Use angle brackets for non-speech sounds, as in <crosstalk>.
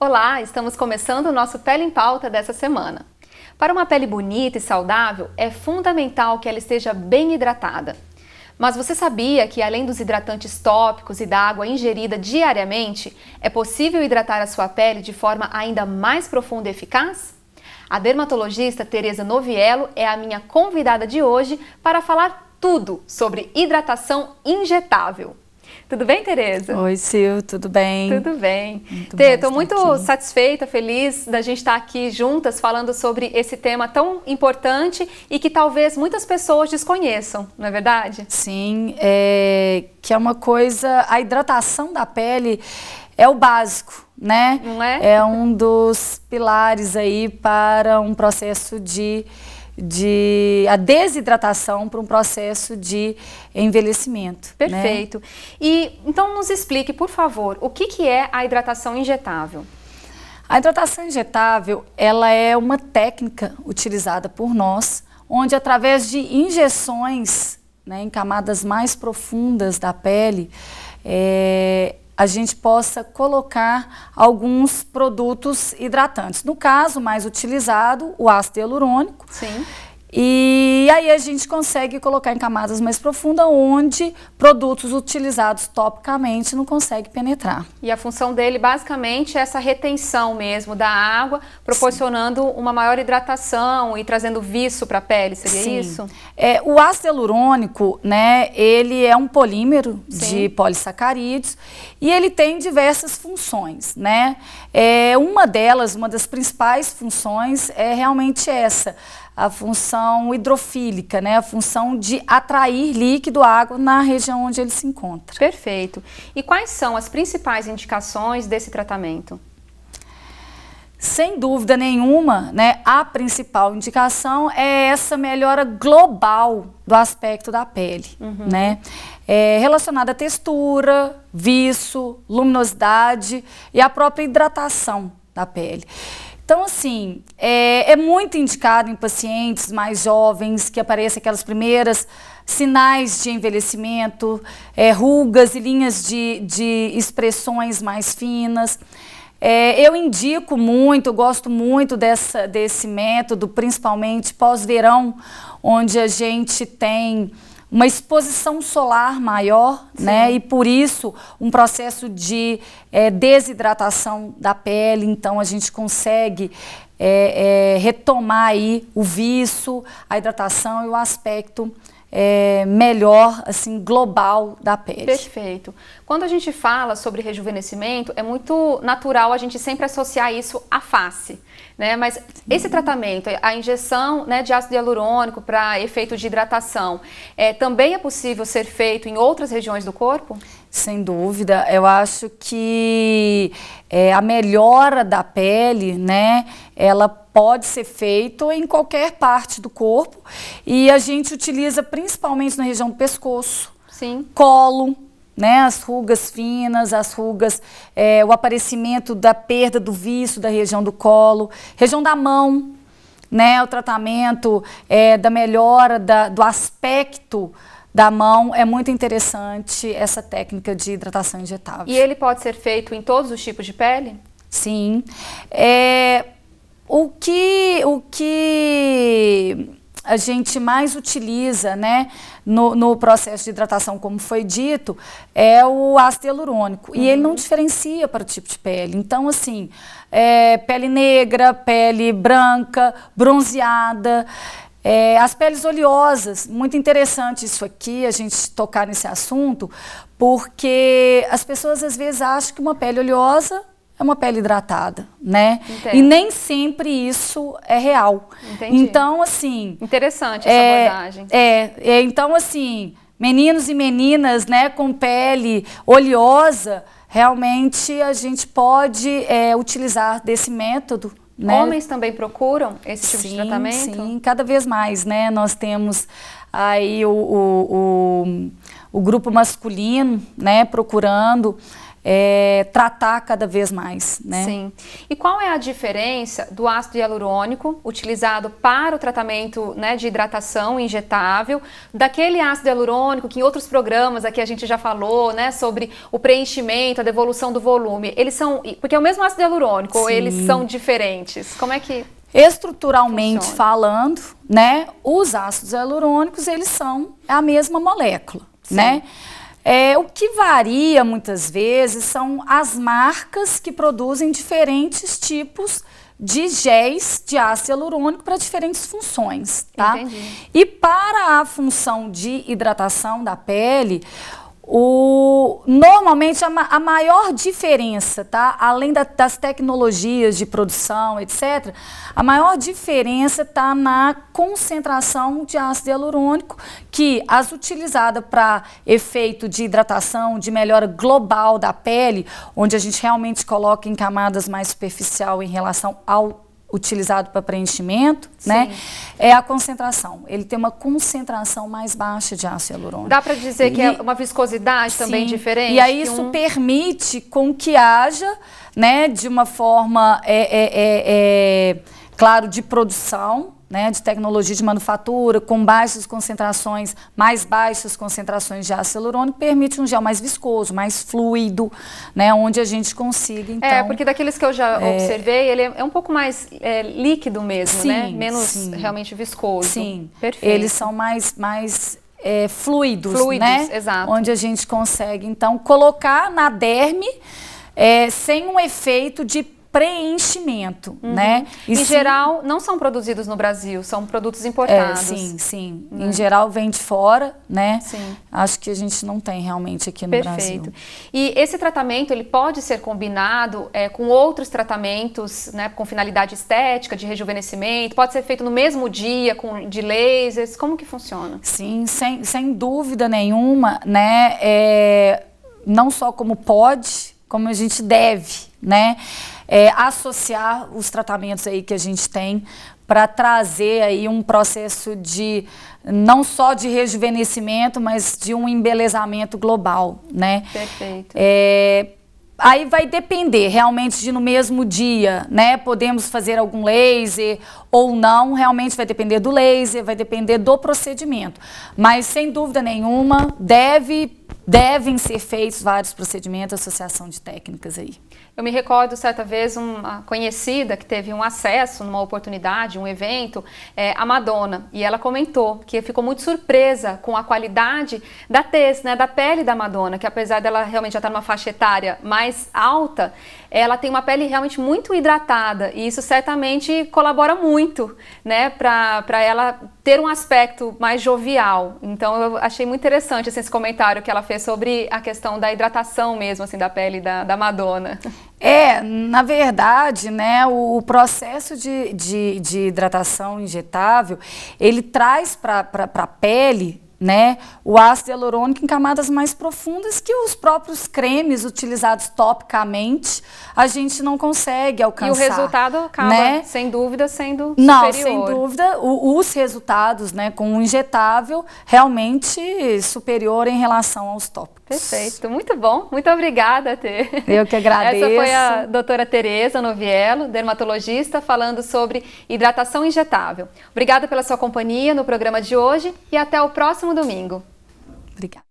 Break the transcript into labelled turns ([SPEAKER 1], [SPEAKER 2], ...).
[SPEAKER 1] Olá, estamos começando o nosso Pele em Pauta dessa semana. Para uma pele bonita e saudável, é fundamental que ela esteja bem hidratada. Mas você sabia que além dos hidratantes tópicos e da água ingerida diariamente, é possível hidratar a sua pele de forma ainda mais profunda e eficaz? A dermatologista Teresa Novielo é a minha convidada de hoje para falar tudo sobre hidratação injetável. Tudo bem, Tereza? Oi, Sil, tudo
[SPEAKER 2] bem? Tudo
[SPEAKER 1] bem. Muito Tê, estou muito aqui. satisfeita, feliz da gente estar aqui juntas falando sobre esse tema tão importante e que talvez muitas pessoas desconheçam,
[SPEAKER 2] não é verdade? Sim, é, que é uma coisa, a hidratação da pele é o básico, né? Não é? É um dos pilares aí para um processo de de a desidratação para um processo de envelhecimento. Né? Perfeito. Né? E então nos explique, por favor, o que, que é a hidratação injetável? A hidratação injetável, ela é uma técnica utilizada por nós, onde através de injeções né, em camadas mais profundas da pele, é, a gente possa colocar alguns produtos hidratantes. No caso mais utilizado, o ácido hialurônico. Sim. E aí a gente consegue colocar em camadas mais profundas, onde produtos utilizados topicamente não consegue penetrar.
[SPEAKER 1] E a função dele basicamente é essa retenção mesmo da água, proporcionando Sim. uma maior hidratação e trazendo viço para a pele,
[SPEAKER 2] seria Sim. isso? É, o ácido hialurônico, né, ele é um polímero Sim. de polissacarídeos e ele tem diversas funções, né? É, uma delas, uma das principais funções é realmente essa, a função hidrofílica, né? a função de atrair líquido, água na região onde ele se encontra. Perfeito. E quais são as principais indicações
[SPEAKER 1] desse tratamento?
[SPEAKER 2] Sem dúvida nenhuma, né, a principal indicação é essa melhora global do aspecto da pele, uhum. né? É relacionada à textura, viço, luminosidade e a própria hidratação da pele. Então, assim, é, é, muito indicado em pacientes mais jovens que aparecem aquelas primeiras sinais de envelhecimento, é, rugas e linhas de, de expressões mais finas. É, eu indico muito, gosto muito dessa, desse método, principalmente pós-verão, onde a gente tem uma exposição solar maior, né? Sim. né? E por isso um processo de é, desidratação da pele. Então a gente consegue é, é, retomar aí o viço, a hidratação e o aspecto é, melhor, assim, global da pele. Perfeito. Quando a gente fala sobre
[SPEAKER 1] rejuvenescimento, é muito natural a gente sempre associar isso à face, né? Mas esse tratamento, a injeção né, de ácido hialurônico para efeito de hidratação, é,
[SPEAKER 2] também é possível ser feito em outras regiões do corpo? Sem dúvida, eu acho que é, a melhora da pele, né, ela pode ser feito em qualquer parte do corpo e a gente utiliza principalmente na região do pescoço, Sim. colo, né, as rugas finas, as rugas, é, o aparecimento da perda do vício da região do colo, região da mão, né, o tratamento é, da melhora da, do aspecto da mão é muito interessante essa técnica de hidratação injetável. E ele pode ser feito em todos os tipos de pele? Sim. É, o que, o que a gente mais utiliza né, no, no, processo de hidratação, como foi dito, é o ácido hialurônico. Uhum. E ele não uhum. diferencia para o tipo de pele. Então, assim, é, pele negra, pele branca, bronzeada. É, as peles oleosas, muito interessante isso aqui, a gente tocar nesse assunto, porque as pessoas às vezes acham que uma pele oleosa é uma pele hidratada, né? Entendi. E nem sempre isso é real. Entendi. Então, assim... Interessante essa é, abordagem. É, é, então, assim, meninos e meninas, né, com pele oleosa, realmente a gente pode é, utilizar desse método, né? Homens também procuram esse tipo sim, de tratamento? Sim, cada vez mais, né? Nós temos aí o, o, o, o grupo masculino, né, procurando é, tratar cada vez mais. Né? Sim.
[SPEAKER 1] E qual é a diferença do ácido hialurônico utilizado para o tratamento né, de hidratação injetável daquele ácido hialurônico que em outros programas aqui a gente já falou né, sobre o preenchimento, a devolução do
[SPEAKER 2] volume? Eles são. Porque é o mesmo ácido hialurônico, ou eles são diferentes? Como é que. Estruturalmente funciona? falando, né, os ácidos hialurônicos, eles são a mesma molécula, Sim. né? É, o que varia muitas vezes são as marcas que produzem diferentes tipos de géis de ácido hialurônico para diferentes funções, tá? Entendi. E para a função de hidratação da pele, o, normalmente a, a, maior diferença, tá? Além da, das tecnologias de produção, etc., a maior diferença está na concentração de ácido hialurônico, que as utilizada para efeito de hidratação, de melhora global da pele, onde a gente realmente coloca em camadas mais superficial em relação ao utilizado para preenchimento, né, Sim. né? É a concentração. Ele tem uma concentração mais baixa de ácido hialurônico. Dá para dizer e... que é
[SPEAKER 1] uma viscosidade Sim. também diferente? E aí isso um...
[SPEAKER 2] permite com que haja, né, de uma forma, é, é, é, é claro, de produção, né, de tecnologia de manufatura, com baixas concentrações, mais baixas concentrações de ácido hialurônico, permite um gel mais viscoso, mais fluido, né, onde a gente consiga, é, então... É, porque daqueles que eu já é... observei, ele é um pouco mais é, líquido mesmo, né? sim, né? Menos sim. realmente viscoso. Sim. Perfeito. Eles são mais, mais é, fluidos, né? fluidos, né? Exato. Onde a gente consegue, então, colocar na derme é, sem um efeito de preenchimento, uhum. né? E em sim, geral, não são produzidos no Brasil, são produtos importados. É, sim, sim. Em né? geral, vem de fora, né? Sim. Acho que a gente não tem realmente aqui no Perfeito. Brasil. Perfeito.
[SPEAKER 1] E esse tratamento, ele pode ser combinado é, com outros tratamentos, né? Com finalidade estética, de rejuvenescimento,
[SPEAKER 2] pode ser feito no mesmo dia, com, de lasers, como que funciona? Sim, sem, sem dúvida nenhuma, né? É, não só como pode, como a gente deve, né? é, associar os tratamentos aí que a gente tem para trazer aí um processo de não só de rejuvenescimento, mas de um embelezamento global, né? Perfeito. É, aí vai depender realmente de no mesmo dia, né? Podemos fazer algum laser ou não, realmente vai depender do laser, vai depender do procedimento. Mas sem dúvida nenhuma, deve devem ser feitos vários procedimentos, associação de técnicas aí.
[SPEAKER 1] Eu me recordo certa vez uma conhecida
[SPEAKER 2] que teve um acesso numa oportunidade,
[SPEAKER 1] um evento, é, a Madonna, e ela comentou que ficou muito surpresa com a qualidade da tez, né, da pele da Madonna, que apesar dela realmente já estar tá numa faixa etária mais alta, ela tem uma pele realmente muito hidratada e isso certamente colabora muito, né, para ela ter um aspecto mais jovial. Então eu achei muito interessante assim, esse comentário que ela fez é sobre a questão da hidratação mesmo, assim, da pele da, da
[SPEAKER 2] Madonna. É, na verdade, né, o, o processo de, de, de, hidratação injetável, ele traz para a pele né? O ácido hialurônico em camadas mais profundas que os próprios cremes utilizados topicamente a gente não consegue alcançar. E o resultado acaba, né? sem dúvida, sendo não, superior. Não, sem dúvida, o, os resultados né, com o injetável realmente superior em relação aos tópicos. Perfeito, muito bom, muito obrigada, Tê. Eu que agradeço. <laughs> Essa foi a
[SPEAKER 1] doutora Tereza Noviello, dermatologista, falando sobre hidratação injetável. Obrigada pela sua companhia no programa de hoje e até o próximo domingo. Obrigada.